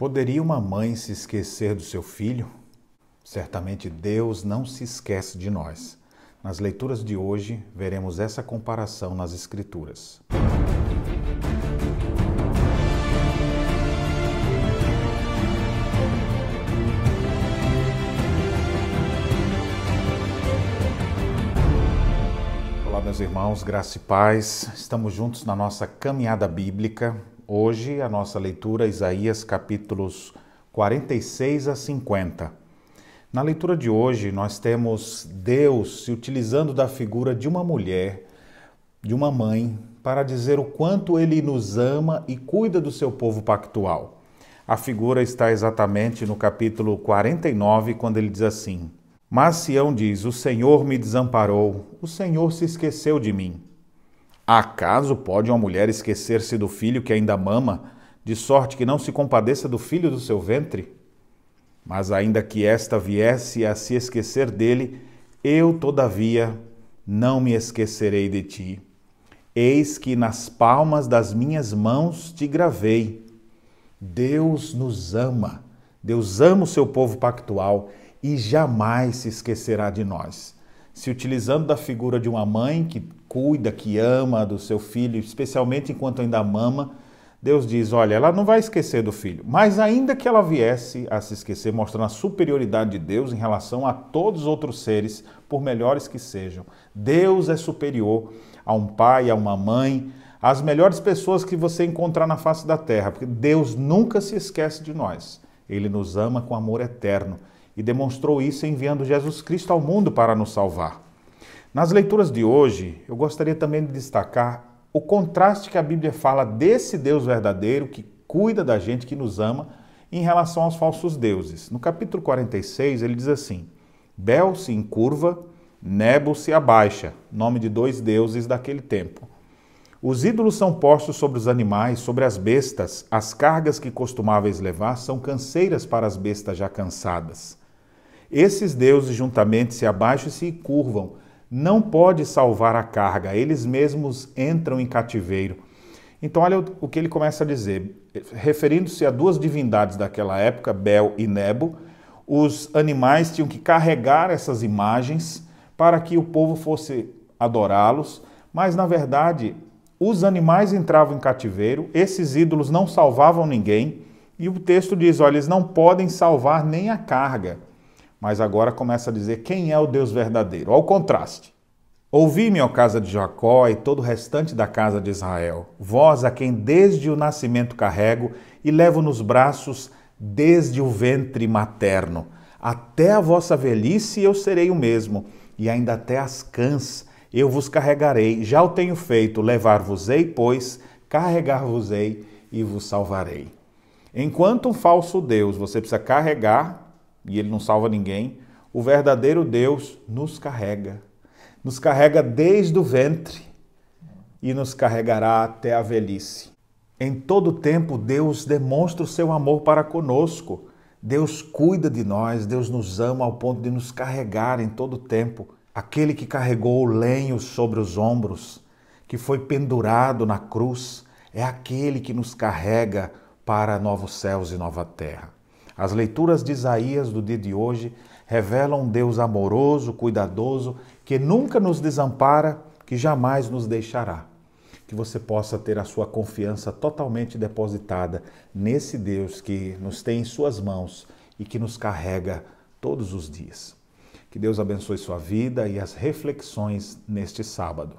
Poderia uma mãe se esquecer do seu filho? Certamente Deus não se esquece de nós. Nas leituras de hoje, veremos essa comparação nas Escrituras. Olá, meus irmãos, graça e paz. Estamos juntos na nossa caminhada bíblica Hoje a nossa leitura é Isaías capítulos 46 a 50. Na leitura de hoje nós temos Deus se utilizando da figura de uma mulher, de uma mãe, para dizer o quanto ele nos ama e cuida do seu povo pactual. A figura está exatamente no capítulo 49, quando ele diz assim: Mas Sião diz: O Senhor me desamparou, o Senhor se esqueceu de mim. Acaso pode uma mulher esquecer-se do filho que ainda mama, de sorte que não se compadeça do filho do seu ventre? Mas ainda que esta viesse a se esquecer dele, eu, todavia, não me esquecerei de ti. Eis que nas palmas das minhas mãos te gravei. Deus nos ama, Deus ama o seu povo pactual e jamais se esquecerá de nós se utilizando da figura de uma mãe que cuida, que ama do seu filho, especialmente enquanto ainda mama, Deus diz: olha, ela não vai esquecer do filho, mas ainda que ela viesse a se esquecer, mostrando a superioridade de Deus em relação a todos os outros seres, por melhores que sejam, Deus é superior a um pai, a uma mãe, às melhores pessoas que você encontrar na face da terra, porque Deus nunca se esquece de nós. Ele nos ama com amor eterno e demonstrou isso enviando Jesus Cristo ao mundo para nos salvar. Nas leituras de hoje, eu gostaria também de destacar o contraste que a Bíblia fala desse Deus verdadeiro que cuida da gente, que nos ama, em relação aos falsos deuses. No capítulo 46, ele diz assim: Bel se encurva, Nebo se abaixa, nome de dois deuses daquele tempo. Os ídolos são postos sobre os animais, sobre as bestas. As cargas que costumáveis levar são canseiras para as bestas já cansadas. Esses deuses juntamente se abaixam e se curvam. Não pode salvar a carga, eles mesmos entram em cativeiro. Então, olha o que ele começa a dizer. Referindo-se a duas divindades daquela época, Bel e Nebo, os animais tinham que carregar essas imagens para que o povo fosse adorá-los, mas na verdade os animais entravam em cativeiro, esses ídolos não salvavam ninguém, e o texto diz: olha, eles não podem salvar nem a carga. Mas agora começa a dizer quem é o Deus verdadeiro. Olha o contraste. Ouvi-me, ó casa de Jacó e todo o restante da casa de Israel, vós a quem desde o nascimento carrego e levo nos braços desde o ventre materno. Até a vossa velhice eu serei o mesmo, e ainda até as cãs eu vos carregarei, já o tenho feito, levar-vos-ei, pois, carregar-vos-ei e vos salvarei. Enquanto um falso Deus você precisa carregar, e ele não salva ninguém, o verdadeiro Deus nos carrega. Nos carrega desde o ventre e nos carregará até a velhice. Em todo tempo, Deus demonstra o seu amor para conosco. Deus cuida de nós, Deus nos ama ao ponto de nos carregar em todo tempo aquele que carregou o lenho sobre os ombros, que foi pendurado na cruz, é aquele que nos carrega para novos céus e nova terra. As leituras de Isaías do dia de hoje revelam um Deus amoroso, cuidadoso, que nunca nos desampara, que jamais nos deixará. Que você possa ter a sua confiança totalmente depositada nesse Deus que nos tem em suas mãos e que nos carrega todos os dias. Que Deus abençoe sua vida e as reflexões neste sábado.